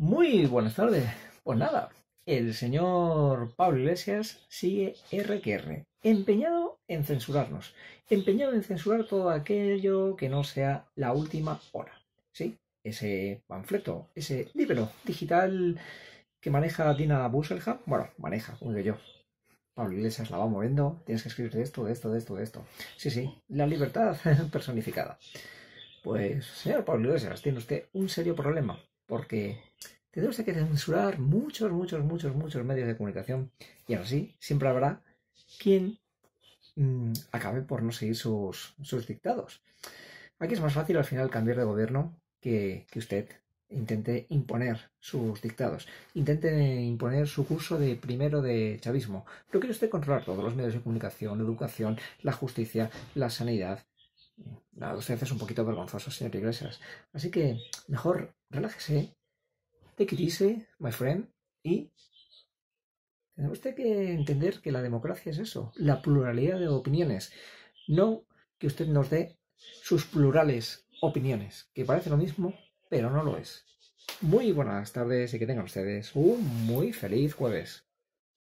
Muy buenas tardes. Pues nada, el señor Pablo Iglesias sigue RQR, empeñado en censurarnos, empeñado en censurar todo aquello que no sea la última hora. ¿Sí? Ese panfleto, ese libro digital que maneja Dina Busselham, bueno, maneja, como yo. Pablo Iglesias la va moviendo, tienes que escribir de esto, de esto, de esto, de esto. Sí, sí, la libertad personificada. Pues, señor Pablo Iglesias, tiene usted un serio problema, porque Tendremos que censurar muchos, muchos, muchos, muchos medios de comunicación. Y así siempre habrá quien mm, acabe por no seguir sus, dictados. Aquí es más fácil al final cambiar de gobierno que, usted intente imponer sus dictados, intente imponer su curso de primero de chavismo. Pero quiere usted controlar todos los medios de comunicación, la educación, la justicia, la sanidad. La usted es un poquito vergonzoso, señor Iglesias. Así que mejor relájese Take my friend. Y tenemos que entender que la democracia es eso, la pluralidad de opiniones. No que usted nos dé sus plurales opiniones, que parece lo mismo, pero no lo es. Muy buenas tardes y que tengan ustedes un muy feliz jueves.